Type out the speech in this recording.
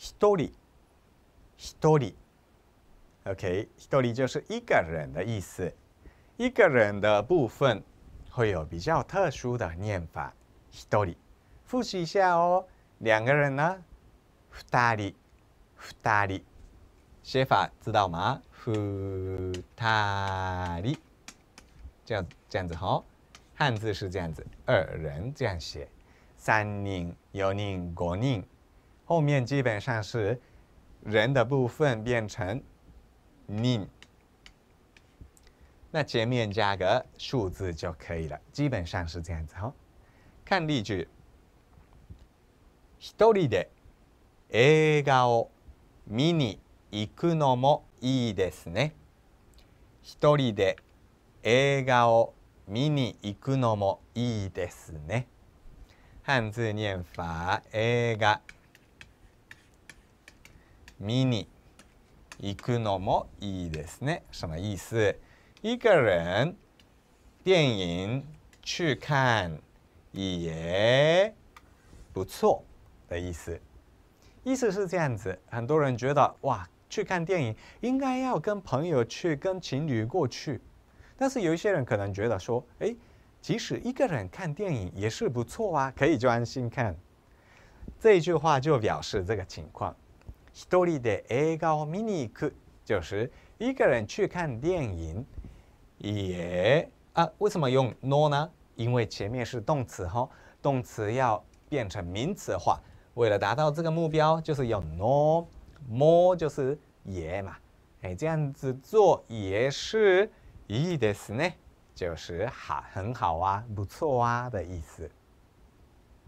一人一人 OK 一人就是一个人的意思。一个人的部分会有比较特殊的念法。一人复习一下哦。两个人呢，二人二人写法知道吗？二り这样这样子哈、哦。汉字是这样子，二人这样写。三人、四人、五人。后面基本上是人的部分变成 nin，那前面加个数字就可以了，基本上是这样子哈、看例句，一人で映画を見に行くのもいいですね。一人で映画を見に行くのもいいですね。汉字念法映画。ミニ行くのもいいですね。什么意思？一个人电影去看也不错的意思。意思是这样子。很多人觉得，哇，去看电影应该要跟朋友去，跟情侣过去。但是有一些人可能觉得说，哎，即使一个人看电影也是不错啊，可以专心看。这一句话就表示这个情况。一人で映画を見に行く，就是一个人去看电影。也啊，为什么用 no 呢？因为前面是动词哈，动词要变成名词化。为了达到这个目标，就是要 no。more 就是也嘛。哎，这样子做也是いいですね，就是好，很好啊，不错啊的意思。